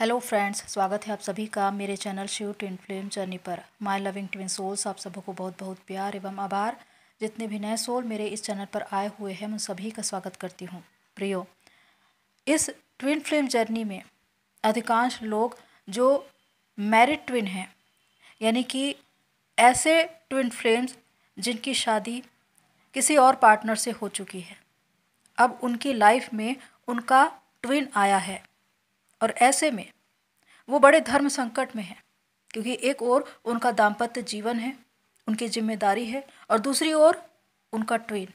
hello friends स्वागत है आप सभी का मेरे channel Shiv twin flame journey पर माय लविंग ट्विन सोल्स आप सभी को बहुत बहुत प्यार एवं आभार जितने भी नए सोल मेरे इस चैनल पर आए हुए हैं उन सभी का स्वागत करती हूँ प्रियो इस ट्विन फिल्म जर्नी में अधिकांश लोग जो मैरिड ट्विन हैं यानी कि ऐसे ट्विन फ्लेम्स जिनकी शादी किसी और पार्टनर से हो चुकी है अब उनकी लाइफ में उनका ट्विन आया है और ऐसे में वो बड़े धर्म संकट में हैं क्योंकि एक ओर उनका दाम्पत्य जीवन है उनकी जिम्मेदारी है और दूसरी ओर उनका ट्विन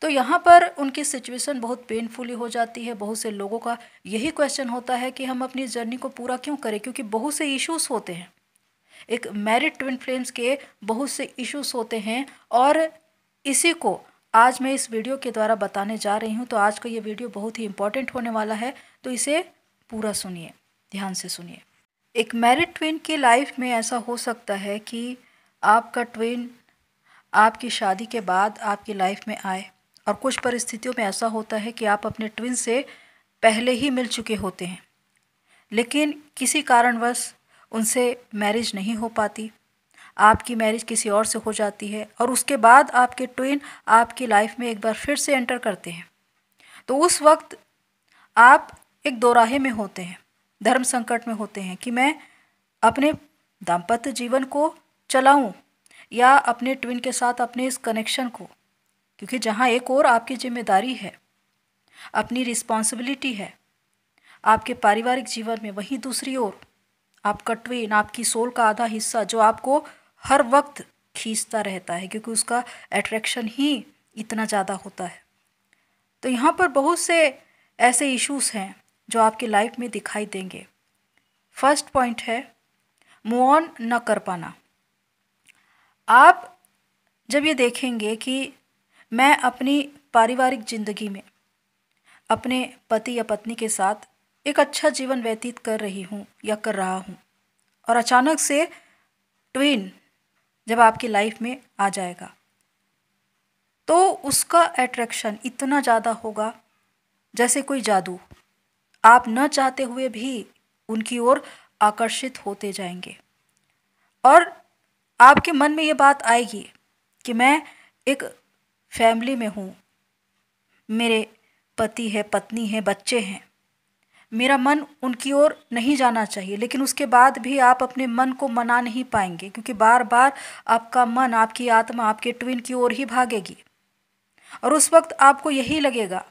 तो यहाँ पर उनकी सिचुएशन बहुत पेनफुली हो जाती है बहुत से लोगों का यही क्वेश्चन होता है कि हम अपनी जर्नी को पूरा क्यों करें क्योंकि बहुत से इश्यूज होते हैं एक मैरिड ट्विन फ्लेम्स के बहुत से इश्यूज होते हैं और इसी को आज मैं इस वीडियो के द्वारा बताने जा रही हूँ तो आज का ये वीडियो बहुत ही इम्पॉर्टेंट होने वाला है तो इसे पूरा सुनिए ध्यान से सुनिए एक मैरिड ट्विन की लाइफ में ऐसा हो सकता है कि आपका ट्विन आपकी शादी के बाद आपकी लाइफ में आए और कुछ परिस्थितियों में ऐसा होता है कि आप अपने ट्विन से पहले ही मिल चुके होते हैं लेकिन किसी कारणवश उनसे मैरिज नहीं हो पाती आपकी मैरिज किसी और से हो जाती है और उसके बाद आपके ट्विन आपकी लाइफ में एक बार फिर से एंटर करते हैं तो उस वक्त आप एक दोराहे में होते हैं धर्म संकट में होते हैं कि मैं अपने दाम्पत्य जीवन को चलाऊं या अपने ट्विन के साथ अपने इस कनेक्शन को क्योंकि जहाँ एक और आपकी जिम्मेदारी है अपनी रिस्पॉन्सिबिलिटी है आपके पारिवारिक जीवन में वहीं दूसरी ओर आपका ट्विन आपकी सोल का आधा हिस्सा जो आपको हर वक्त खींचता रहता है क्योंकि उसका अट्रैक्शन ही इतना ज़्यादा होता है तो यहाँ पर बहुत से ऐसे इश्यूज हैं जो आपकी लाइफ में दिखाई देंगे फर्स्ट पॉइंट है मूव ऑन न कर पाना आप जब ये देखेंगे कि मैं अपनी पारिवारिक ज़िंदगी में अपने पति या पत्नी के साथ एक अच्छा जीवन व्यतीत कर रही हूँ या कर रहा हूँ और अचानक से ट्विन जब आपकी लाइफ में आ जाएगा तो उसका अट्रैक्शन इतना ज़्यादा होगा जैसे कोई जादू आप न चाहते हुए भी उनकी ओर आकर्षित होते जाएंगे और आपके मन में ये बात आएगी कि मैं एक फैमिली में हूँ मेरे पति है पत्नी है बच्चे हैं मेरा मन उनकी ओर नहीं जाना चाहिए लेकिन उसके बाद भी आप अपने मन को मना नहीं पाएंगे क्योंकि बार बार आपका मन आपकी आत्मा आपके ट्विन की ओर ही भागेगी और उस वक्त आपको यही लगेगा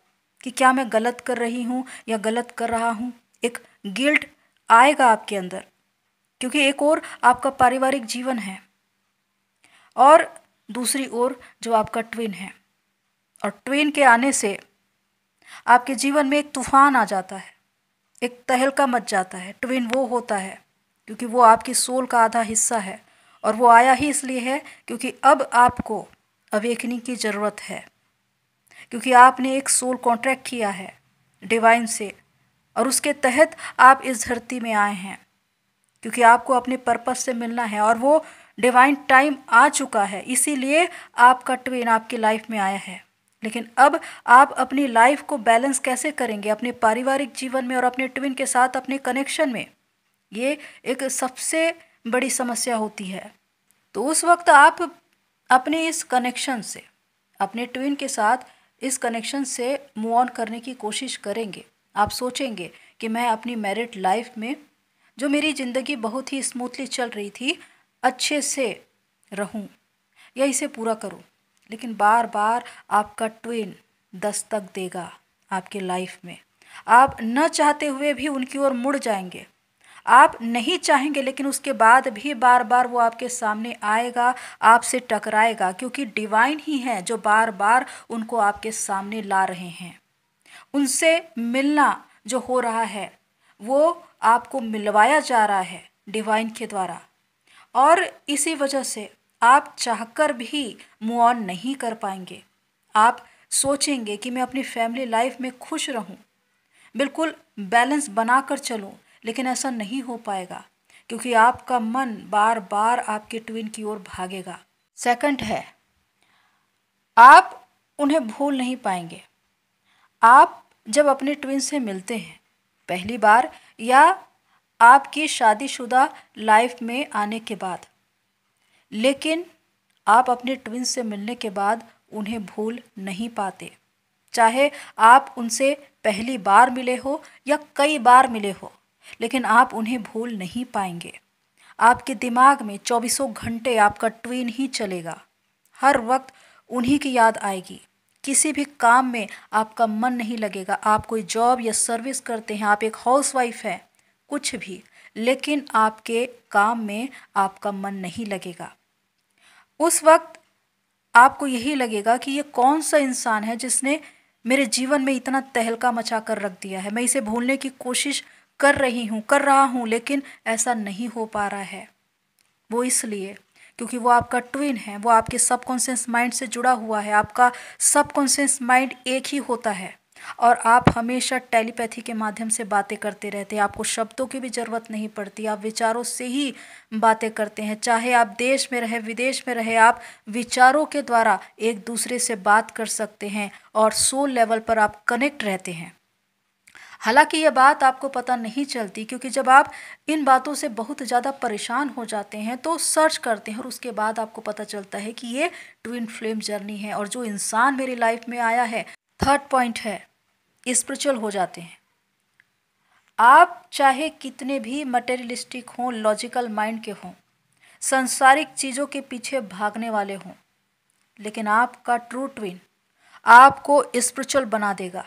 कि क्या मैं गलत कर रही हूँ या गलत कर रहा हूँ एक गिल्ट आएगा आपके अंदर क्योंकि एक और आपका पारिवारिक जीवन है और दूसरी ओर जो आपका ट्विन है और ट्विन के आने से आपके जीवन में एक तूफान आ जाता है एक तहलका मच जाता है ट्विन वो होता है क्योंकि वो आपकी सोल का आधा हिस्सा है और वो आया ही इसलिए है क्योंकि अब आपको अवेकनिंग की ज़रूरत है क्योंकि आपने एक सोल कॉन्ट्रैक्ट किया है डिवाइन से और उसके तहत आप इस धरती में आए हैं क्योंकि आपको अपने पर्पस से मिलना है और वो डिवाइन टाइम आ चुका है इसीलिए आपका ट्विन आपकी लाइफ में आया है लेकिन अब आप अपनी लाइफ को बैलेंस कैसे करेंगे अपने पारिवारिक जीवन में और अपने ट्विन के साथ अपने कनेक्शन में ये एक सबसे बड़ी समस्या होती है तो उस वक्त आप अपने इस कनेक्शन से अपने ट्विन के साथ इस कनेक्शन से मूव ऑन करने की कोशिश करेंगे आप सोचेंगे कि मैं अपनी मैरिड लाइफ में जो मेरी ज़िंदगी बहुत ही स्मूथली चल रही थी अच्छे से रहूं या इसे पूरा करूं लेकिन बार बार आपका ट्विन दस्तक देगा आपके लाइफ में आप न चाहते हुए भी उनकी ओर मुड़ जाएंगे आप नहीं चाहेंगे लेकिन उसके बाद भी बार बार वो आपके सामने आएगा आपसे टकराएगा क्योंकि डिवाइन ही हैं जो बार बार उनको आपके सामने ला रहे हैं उनसे मिलना जो हो रहा है वो आपको मिलवाया जा रहा है डिवाइन के द्वारा और इसी वजह से आप चाहकर भी मूव ऑन नहीं कर पाएंगे आप सोचेंगे कि मैं अपनी फैमिली लाइफ में खुश रहूं, बिल्कुल बैलेंस बनाकर चलूं, लेकिन ऐसा नहीं हो पाएगा क्योंकि आपका मन बार बार आपके ट्विन की ओर भागेगा सेकंड है आप उन्हें भूल नहीं पाएंगे आप जब अपने ट्विन से मिलते हैं पहली बार या आपकी शादीशुदा लाइफ में आने के बाद लेकिन आप अपने ट्विन से मिलने के बाद उन्हें भूल नहीं पाते चाहे आप उनसे पहली बार मिले हो या कई बार मिले हो लेकिन आप उन्हें भूल नहीं पाएंगे आपके दिमाग में चौबीसों घंटे आपका ट्विन ही चलेगा हर वक्त उन्हीं की याद आएगी किसी भी काम में आपका मन नहीं लगेगा आप कोई जॉब या सर्विस करते हैं आप एक हाउस वाइफ हैं कुछ भी लेकिन आपके काम में आपका मन नहीं लगेगा उस वक्त आपको यही लगेगा कि ये कौन सा इंसान है जिसने मेरे जीवन में इतना तहलका मचा कर रख दिया है मैं इसे भूलने की कोशिश कर रही हूँ कर रहा हूँ लेकिन ऐसा नहीं हो पा रहा है वो इसलिए क्योंकि वो आपका ट्विन है वो आपके सबकॉन्शियस माइंड से जुड़ा हुआ है आपका सबकॉन्शियस माइंड एक ही होता है और आप हमेशा टेलीपैथी के माध्यम से बातें करते रहते हैं आपको शब्दों की भी ज़रूरत नहीं पड़ती आप विचारों से ही बातें करते हैं चाहे आप देश में रहे विदेश में रहे आप विचारों के द्वारा एक दूसरे से बात कर सकते हैं और सोल लेवल पर आप कनेक्ट रहते हैं हालांकि ये बात आपको पता नहीं चलती क्योंकि जब आप इन बातों से बहुत ज़्यादा परेशान हो जाते हैं तो सर्च करते हैं और उसके बाद आपको पता चलता है कि ये ट्विन फ्लेम जर्नी है और जो इंसान मेरी लाइफ में आया है थर्ड पॉइंट है स्पिरिचुअल हो जाते हैं आप चाहे कितने भी मटेरियलिस्टिक हों लॉजिकल माइंड के हों संसारिक चीज़ों के पीछे भागने वाले हों लेकिन आपका ट्रू ट्विन आपको स्पिरिचुअल बना देगा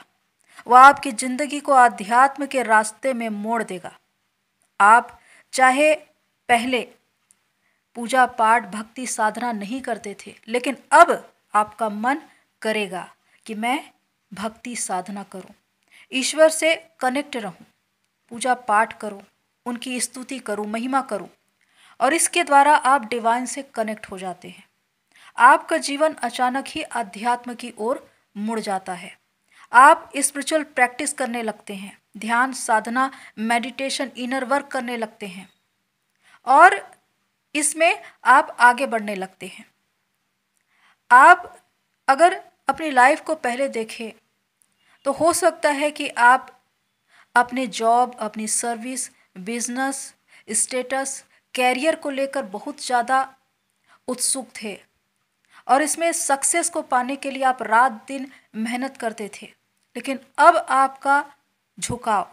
वह आपकी ज़िंदगी को आध्यात्म के रास्ते में मोड़ देगा आप चाहे पहले पूजा पाठ भक्ति साधना नहीं करते थे लेकिन अब आपका मन करेगा कि मैं भक्ति साधना करो ईश्वर से कनेक्ट रहो पूजा पाठ करो उनकी स्तुति करो महिमा करो और इसके द्वारा आप डिवाइन से कनेक्ट हो जाते हैं आपका जीवन अचानक ही अध्यात्म की ओर मुड़ जाता है आप स्पिरिचुअल प्रैक्टिस करने लगते हैं ध्यान साधना मेडिटेशन इनर वर्क करने लगते हैं और इसमें आप आगे बढ़ने लगते हैं आप अगर अपनी लाइफ को पहले देखें तो हो सकता है कि आप अपने जॉब अपनी सर्विस बिजनेस स्टेटस कैरियर को लेकर बहुत ज़्यादा उत्सुक थे और इसमें सक्सेस को पाने के लिए आप रात दिन मेहनत करते थे लेकिन अब आपका झुकाव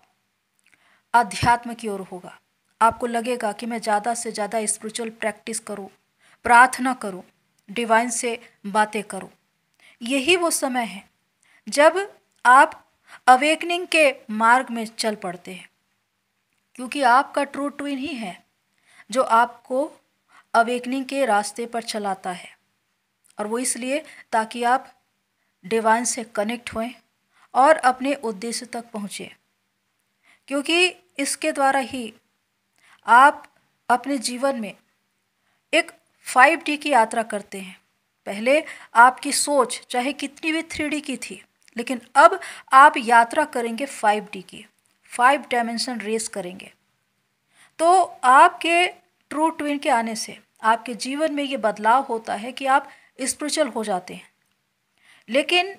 आध्यात्म की ओर होगा आपको लगेगा कि मैं ज़्यादा से ज़्यादा स्पिरिचुअल प्रैक्टिस करूँ प्रार्थना करूँ डिवाइन से बातें करूँ यही वो समय है जब आप अवेकनिंग के मार्ग में चल पड़ते हैं क्योंकि आपका ट्रू ट्विन ही है जो आपको अवेकनिंग के रास्ते पर चलाता है और वो इसलिए ताकि आप डिवाइन से कनेक्ट होएं और अपने उद्देश्य तक पहुँचें क्योंकि इसके द्वारा ही आप अपने जीवन में एक फाइव डी की यात्रा करते हैं पहले आपकी सोच चाहे कितनी भी थ्री डी की थी लेकिन अब आप यात्रा करेंगे फाइव डी की फाइव डायमेंशन रेस करेंगे तो आपके ट्रू ट्विन के आने से आपके जीवन में ये बदलाव होता है कि आप स्पिरिचुअल हो जाते हैं लेकिन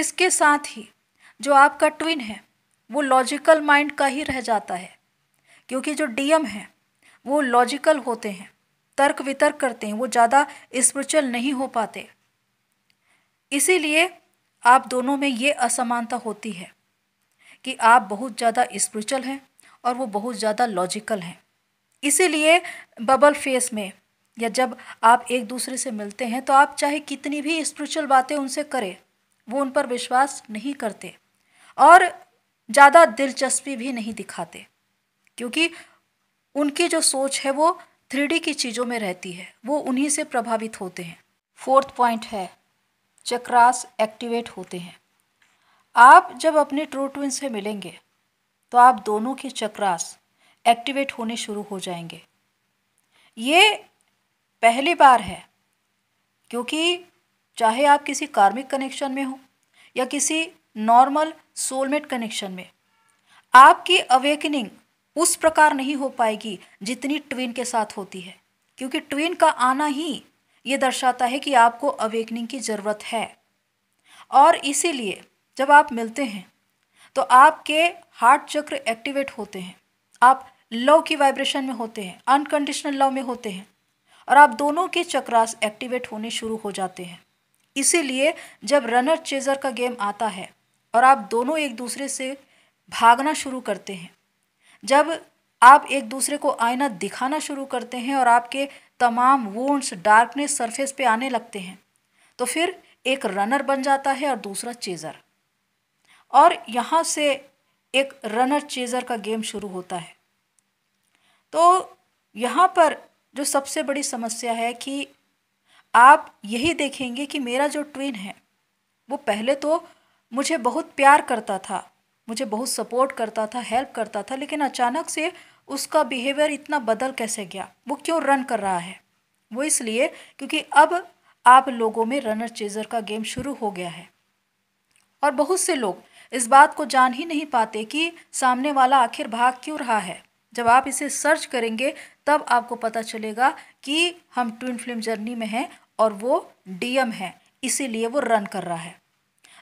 इसके साथ ही जो आपका ट्विन है वो लॉजिकल माइंड का ही रह जाता है क्योंकि जो डीएम है वो लॉजिकल होते हैं तर्क वितर्क करते हैं वो ज़्यादा स्पिरिचुअल नहीं हो पाते इसीलिए आप दोनों में ये असमानता होती है कि आप बहुत ज़्यादा स्पिरिचुअल हैं और वो बहुत ज़्यादा लॉजिकल हैं इसीलिए बबल फेस में या जब आप एक दूसरे से मिलते हैं तो आप चाहे कितनी भी स्पिरिचुअल बातें उनसे करें वो उन पर विश्वास नहीं करते और ज़्यादा दिलचस्पी भी नहीं दिखाते क्योंकि उनकी जो सोच है वो थ्री की चीज़ों में रहती है वो उन्हीं से प्रभावित होते हैं फोर्थ पॉइंट है चक्रास एक्टिवेट होते हैं आप जब अपने ट्रू ट्विन से मिलेंगे तो आप दोनों के चक्रास एक्टिवेट होने शुरू हो जाएंगे ये पहली बार है क्योंकि चाहे आप किसी कार्मिक कनेक्शन में हो या किसी नॉर्मल सोलमेट कनेक्शन में आपकी अवेकनिंग उस प्रकार नहीं हो पाएगी जितनी ट्विन के साथ होती है क्योंकि ट्विन का आना ही ये दर्शाता है कि आपको अवेकनिंग की ज़रूरत है और इसीलिए जब आप मिलते हैं तो आपके हार्ट चक्र एक्टिवेट होते हैं आप लव की वाइब्रेशन में होते हैं अनकंडीशनल लव में होते हैं और आप दोनों के चक्रास एक्टिवेट होने शुरू हो जाते हैं इसीलिए जब रनर चेजर का गेम आता है और आप दोनों एक दूसरे से भागना शुरू करते हैं जब आप एक दूसरे को आईना दिखाना शुरू करते हैं और आपके तमाम वूंड्स डार्कनेस सरफेस पे आने लगते हैं तो फिर एक रनर बन जाता है और दूसरा चेज़र और यहाँ से एक रनर चेज़र का गेम शुरू होता है तो यहाँ पर जो सबसे बड़ी समस्या है कि आप यही देखेंगे कि मेरा जो ट्विन है वो पहले तो मुझे बहुत प्यार करता था मुझे बहुत सपोर्ट करता था हेल्प करता था लेकिन अचानक से उसका बिहेवियर इतना बदल कैसे गया वो क्यों रन कर रहा है वो इसलिए क्योंकि अब आप लोगों में रनर चेजर का गेम शुरू हो गया है और बहुत से लोग इस बात को जान ही नहीं पाते कि सामने वाला आखिर भाग क्यों रहा है जब आप इसे सर्च करेंगे तब आपको पता चलेगा कि हम ट्विन फिल्म जर्नी में हैं और वो डीएम है इसीलिए वो रन कर रहा है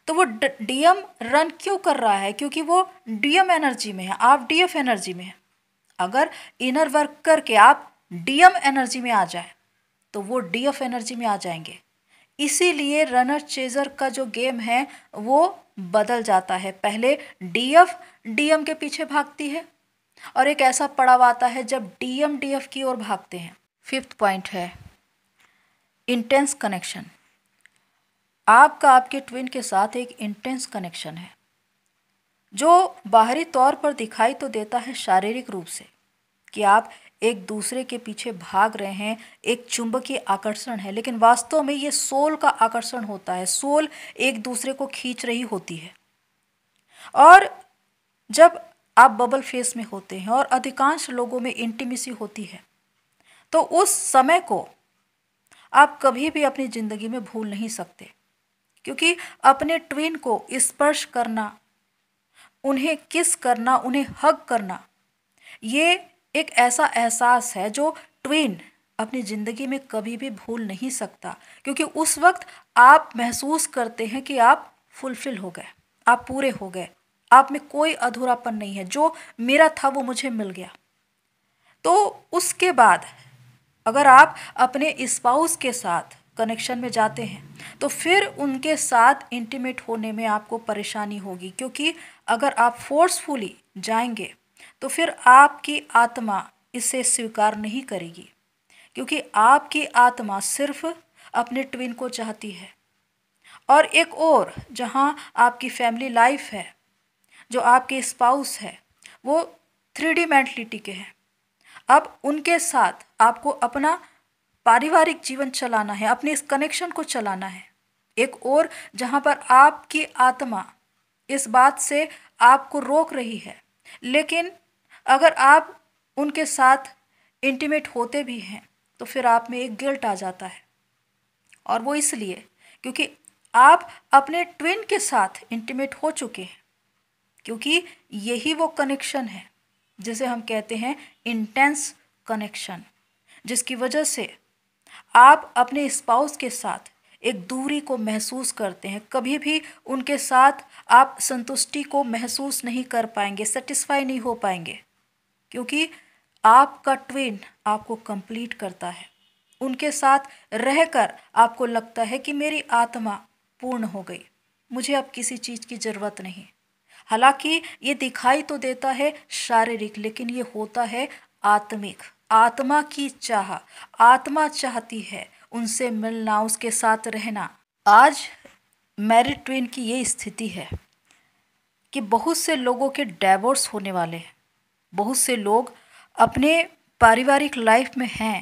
तो वो डीएम रन क्यों कर रहा है क्योंकि वो डीएम एनर्जी में है आप डीएफ एनर्जी में हैं अगर इनर वर्क करके आप डीएम एनर्जी में आ जाए तो वो डीएफ एनर्जी में आ जाएंगे इसीलिए रनर चेजर का जो गेम है वो बदल जाता है पहले डीएफ डीएम के पीछे भागती है और एक ऐसा पड़ाव आता है जब डीएम डीएफ की ओर भागते हैं फिफ्थ पॉइंट है इंटेंस कनेक्शन आपका आपके ट्विन के साथ एक इंटेंस कनेक्शन है जो बाहरी तौर पर दिखाई तो देता है शारीरिक रूप से कि आप एक दूसरे के पीछे भाग रहे हैं एक चुंबकीय आकर्षण है लेकिन वास्तव में ये सोल का आकर्षण होता है सोल एक दूसरे को खींच रही होती है और जब आप बबल फेस में होते हैं और अधिकांश लोगों में इंटीमेसी होती है तो उस समय को आप कभी भी अपनी ज़िंदगी में भूल नहीं सकते क्योंकि अपने ट्विन को स्पर्श करना उन्हें किस करना उन्हें हग करना ये एक ऐसा एहसास है जो ट्विन अपनी ज़िंदगी में कभी भी भूल नहीं सकता क्योंकि उस वक्त आप महसूस करते हैं कि आप फुलफिल हो गए आप पूरे हो गए आप में कोई अधूरापन नहीं है जो मेरा था वो मुझे मिल गया तो उसके बाद अगर आप अपने स्पाउस के साथ कनेक्शन में जाते हैं तो फिर उनके साथ इंटीमेट होने में आपको परेशानी होगी क्योंकि अगर आप फोर्सफुली जाएंगे तो फिर आपकी आत्मा इसे स्वीकार नहीं करेगी क्योंकि आपकी आत्मा सिर्फ अपने ट्विन को चाहती है और एक और जहाँ आपकी फैमिली लाइफ है जो आपके स्पाउस है वो थ्री डी मैंटलिटी के हैं अब उनके साथ आपको अपना पारिवारिक जीवन चलाना है अपने इस कनेक्शन को चलाना है एक और जहाँ पर आपकी आत्मा इस बात से आपको रोक रही है लेकिन अगर आप उनके साथ इंटीमेट होते भी हैं तो फिर आप में एक गिल्ट आ जाता है और वो इसलिए क्योंकि आप अपने ट्विन के साथ इंटीमेट हो चुके हैं क्योंकि यही वो कनेक्शन है जिसे हम कहते हैं इंटेंस कनेक्शन जिसकी वजह से आप अपने स्पाउस के साथ एक दूरी को महसूस करते हैं कभी भी उनके साथ आप संतुष्टि को महसूस नहीं कर पाएंगे सेटिस्फाई नहीं हो पाएंगे क्योंकि आपका ट्विन आपको कंप्लीट करता है उनके साथ रहकर आपको लगता है कि मेरी आत्मा पूर्ण हो गई मुझे अब किसी चीज़ की ज़रूरत नहीं हालांकि ये दिखाई तो देता है शारीरिक लेकिन ये होता है आत्मिक आत्मा की चाह आत्मा चाहती है उनसे मिलना उसके साथ रहना आज मैरिड ट्वेन की ये स्थिति है कि बहुत से लोगों के डाइवोर्स होने वाले हैं बहुत से लोग अपने पारिवारिक लाइफ में हैं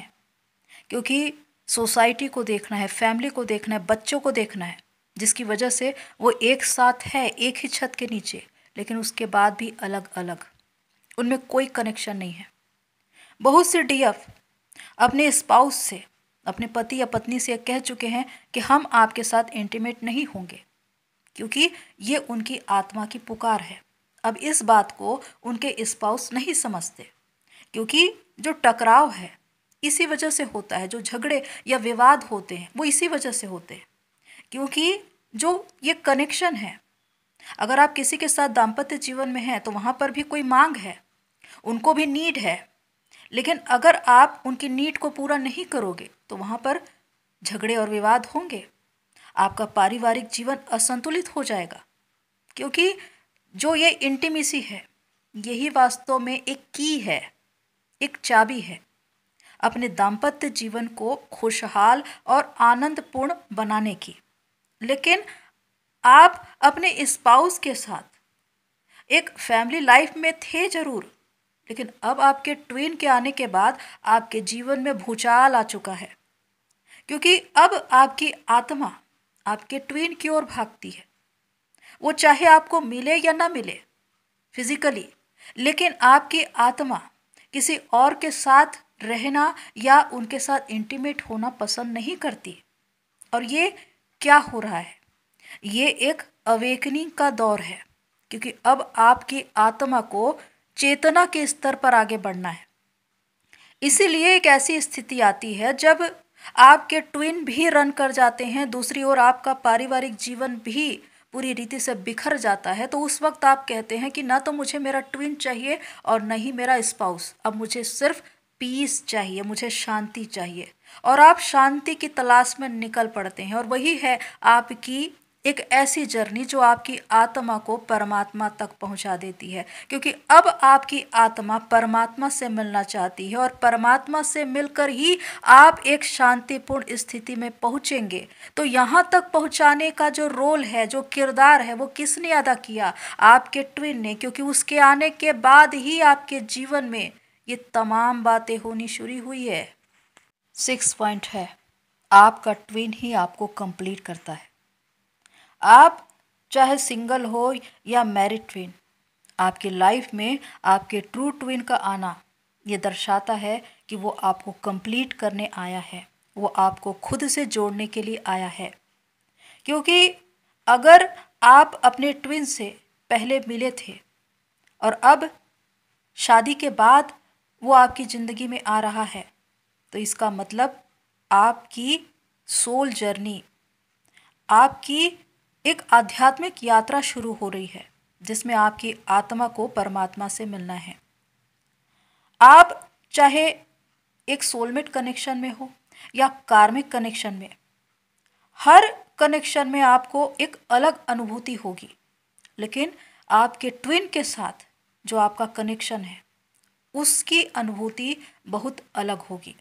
क्योंकि सोसाइटी को देखना है फैमिली को देखना है बच्चों को देखना है जिसकी वजह से वो एक साथ है एक ही छत के नीचे लेकिन उसके बाद भी अलग अलग उनमें कोई कनेक्शन नहीं है बहुत से डी अपने स्पाउस से अपने पति या पत्नी से कह चुके हैं कि हम आपके साथ इंटीमेट नहीं होंगे क्योंकि ये उनकी आत्मा की पुकार है अब इस बात को उनके स्पाउस नहीं समझते क्योंकि जो टकराव है इसी वजह से होता है जो झगड़े या विवाद होते हैं वो इसी वजह से होते हैं क्योंकि जो ये कनेक्शन है अगर आप किसी के साथ दाम्पत्य जीवन में हैं तो वहाँ पर भी कोई मांग है उनको भी नीड है लेकिन अगर आप उनकी नीड को पूरा नहीं करोगे तो वहाँ पर झगड़े और विवाद होंगे आपका पारिवारिक जीवन असंतुलित हो जाएगा क्योंकि जो ये इंटीमेसी है यही वास्तव में एक की है एक चाबी है अपने दाम्पत्य जीवन को खुशहाल और आनंदपूर्ण बनाने की लेकिन आप अपने स्पाउस के साथ एक फैमिली लाइफ में थे ज़रूर लेकिन अब आपके ट्विन के आने के बाद आपके जीवन में भूचाल आ चुका है क्योंकि अब आपकी आत्मा आपके ट्वीन की ओर भागती है वो चाहे आपको मिले या ना मिले फिजिकली लेकिन आपकी आत्मा किसी और के साथ रहना या उनके साथ इंटीमेट होना पसंद नहीं करती और ये क्या हो रहा है ये एक अवेकनिंग का दौर है क्योंकि अब आपकी आत्मा को चेतना के स्तर पर आगे बढ़ना है इसीलिए एक ऐसी स्थिति आती है जब आपके ट्विन भी रन कर जाते हैं दूसरी ओर आपका पारिवारिक जीवन भी पूरी रीति से बिखर जाता है तो उस वक्त आप कहते हैं कि ना तो मुझे मेरा ट्विन चाहिए और ना ही मेरा स्पाउस अब मुझे सिर्फ पीस चाहिए मुझे शांति चाहिए और आप शांति की तलाश में निकल पड़ते हैं और वही है आपकी एक ऐसी जर्नी जो आपकी आत्मा को परमात्मा तक पहुंचा देती है क्योंकि अब आपकी आत्मा परमात्मा से मिलना चाहती है और परमात्मा से मिलकर ही आप एक शांतिपूर्ण स्थिति में पहुंचेंगे तो यहाँ तक पहुंचाने का जो रोल है जो किरदार है वो किसने अदा किया आपके ट्विन ने क्योंकि उसके आने के बाद ही आपके जीवन में ये तमाम बातें होनी शुरू हुई है सिक्स पॉइंट है आपका ट्विन ही आपको कंप्लीट करता है आप चाहे सिंगल हो या मैरिड ट्विन आपके लाइफ में आपके ट्रू ट्विन का आना ये दर्शाता है कि वो आपको कंप्लीट करने आया है वो आपको खुद से जोड़ने के लिए आया है क्योंकि अगर आप अपने ट्विन से पहले मिले थे और अब शादी के बाद वो आपकी ज़िंदगी में आ रहा है तो इसका मतलब आपकी सोल जर्नी आपकी एक आध्यात्मिक यात्रा शुरू हो रही है जिसमें आपकी आत्मा को परमात्मा से मिलना है आप चाहे एक सोलमेट कनेक्शन में हो या कार्मिक कनेक्शन में हर कनेक्शन में आपको एक अलग अनुभूति होगी लेकिन आपके ट्विन के साथ जो आपका कनेक्शन है उसकी अनुभूति बहुत अलग होगी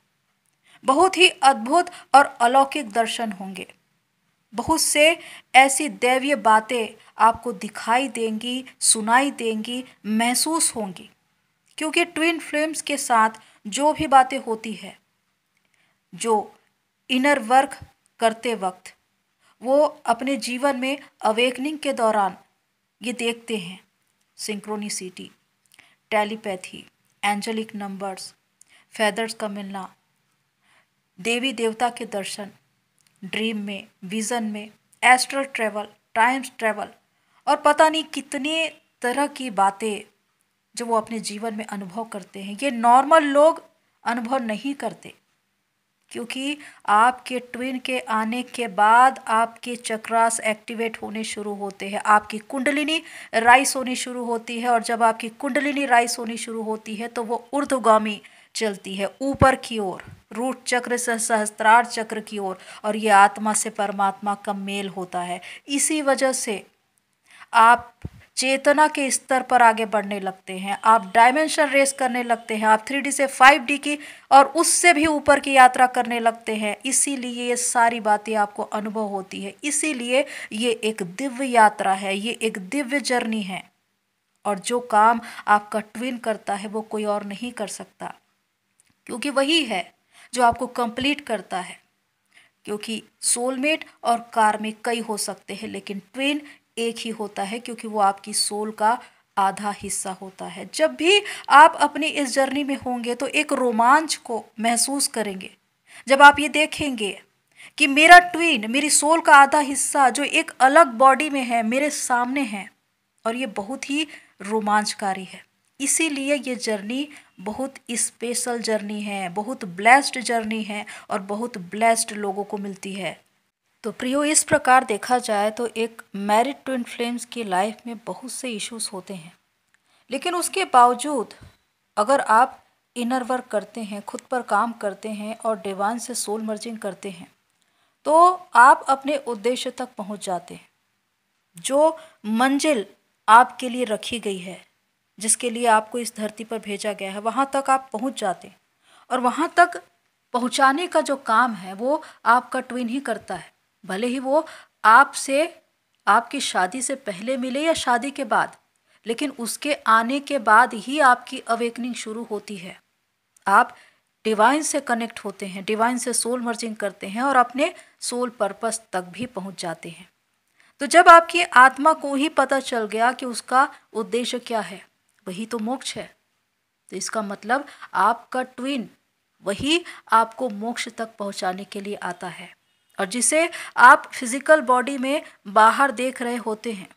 बहुत ही अद्भुत और अलौकिक दर्शन होंगे बहुत से ऐसी दैवीय बातें आपको दिखाई देंगी सुनाई देंगी महसूस होंगी क्योंकि ट्विन फ्लेम्स के साथ जो भी बातें होती है जो इनर वर्क करते वक्त वो अपने जीवन में अवेकनिंग के दौरान ये देखते हैं synchronicity telepathy angelic numbers feathers का मिलना देवी देवता के दर्शन ड्रीम में विज़न में एस्ट्रल ट्रैवल टाइम्स ट्रैवल और पता नहीं कितने तरह की बातें जो वो अपने जीवन में अनुभव करते हैं ये नॉर्मल लोग अनुभव नहीं करते क्योंकि आपके ट्विन के आने के बाद आपके चक्रास एक्टिवेट होने शुरू होते हैं आपकी कुंडलिनी राइस होनी शुरू होती है और जब आपकी कुंडलिनी राइस होनी शुरू होती है तो वो ऊर्धगामी चलती है ऊपर की ओर रूट चक्र से सहस्त्रार चक्र की ओर और ये आत्मा से परमात्मा का मेल होता है इसी वजह से आप चेतना के स्तर पर आगे बढ़ने लगते हैं आप डायमेंशन रेस करने लगते हैं आप थ्री से फाइव की और उससे भी ऊपर की यात्रा करने लगते हैं इसीलिए ये सारी बातें आपको अनुभव होती है इसीलिए ये एक दिव्य यात्रा है ये एक दिव्य जर्नी है और जो काम आपका ट्विन करता है वो कोई और नहीं कर सकता क्योंकि वही है जो आपको कंप्लीट करता है क्योंकि सोलमेट और कार में कई हो सकते हैं लेकिन ट्विन एक ही होता है क्योंकि वो आपकी सोल का आधा हिस्सा होता है जब भी आप अपनी इस जर्नी में होंगे तो एक रोमांच को महसूस करेंगे जब आप ये देखेंगे कि मेरा ट्विन मेरी सोल का आधा हिस्सा जो एक अलग बॉडी में है मेरे सामने है और ये बहुत ही रोमांचकारी है इसीलिए ये जर्नी बहुत स्पेशल जर्नी है बहुत ब्लेस्ड जर्नी है और बहुत ब्लेस्ड लोगों को मिलती है तो प्रियो इस प्रकार देखा जाए तो एक मैरिड टू फ्लेम्स की लाइफ में बहुत से इश्यूज होते हैं लेकिन उसके बावजूद अगर आप इनर वर्क करते हैं खुद पर काम करते हैं और डिवान से सोल मर्जिंग करते हैं तो आप अपने उद्देश्य तक पहुंच जाते हैं जो मंजिल आपके लिए रखी गई है जिसके लिए आपको इस धरती पर भेजा गया है वहाँ तक आप पहुँच जाते और वहाँ तक पहुँचाने का जो काम है वो आपका ट्विन ही करता है भले ही वो आपसे आपकी शादी से पहले मिले या शादी के बाद लेकिन उसके आने के बाद ही आपकी अवेकनिंग शुरू होती है आप डिवाइन से कनेक्ट होते हैं डिवाइन से सोल मर्जिंग करते हैं और अपने सोल पर्पस तक भी पहुंच जाते हैं तो जब आपकी आत्मा को ही पता चल गया कि उसका उद्देश्य क्या है वही तो मोक्ष है तो इसका मतलब आपका ट्विन वही आपको मोक्ष तक पहुंचाने के लिए आता है और जिसे आप फिजिकल बॉडी में बाहर देख रहे होते हैं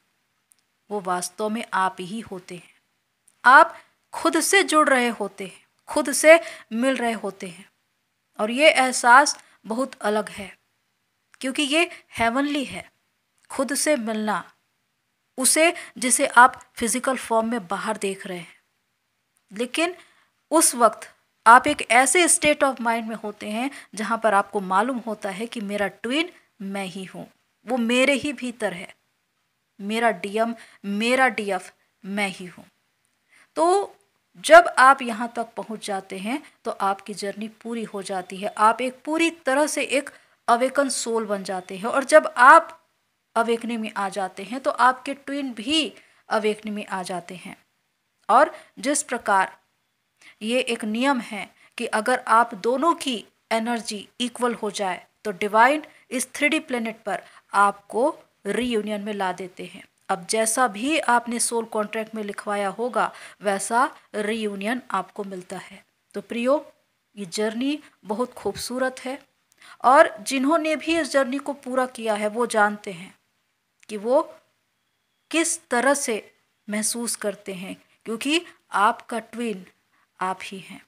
वो वास्तव में आप ही होते हैं आप खुद से जुड़ रहे होते हैं खुद से मिल रहे होते हैं और ये एहसास बहुत अलग है क्योंकि ये हेवनली है खुद से मिलना उसे जिसे आप फिज़िकल फॉर्म में बाहर देख रहे हैं लेकिन उस वक्त आप एक ऐसे स्टेट ऑफ माइंड में होते हैं जहाँ पर आपको मालूम होता है कि मेरा ट्विन मैं ही हूँ वो मेरे ही भीतर है मेरा डीएम मेरा डीएफ मैं ही हूँ तो जब आप यहाँ तक पहुँच जाते हैं तो आपकी जर्नी पूरी हो जाती है आप एक पूरी तरह से एक अवेकन सोल बन जाते हैं और जब आप अवेकनी में आ जाते हैं तो आपके ट्विन भी अवेकनी में आ जाते हैं और जिस प्रकार ये एक नियम है कि अगर आप दोनों की एनर्जी इक्वल हो जाए तो डिवाइन इस थ्री प्लेनेट पर आपको रीयूनियन में ला देते हैं अब जैसा भी आपने सोल कॉन्ट्रैक्ट में लिखवाया होगा वैसा रीयूनियन आपको मिलता है तो प्रियो ये जर्नी बहुत खूबसूरत है और जिन्होंने भी इस जर्नी को पूरा किया है वो जानते हैं कि वो किस तरह से महसूस करते हैं क्योंकि आपका ट्विन आप ही हैं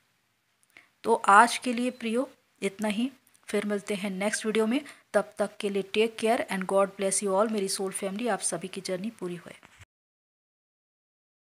तो आज के लिए प्रियो इतना ही फिर मिलते हैं नेक्स्ट वीडियो में तब तक के लिए take care and god bless you all मेरी सोल फैमिली आप सभी की जर्नी पूरी होए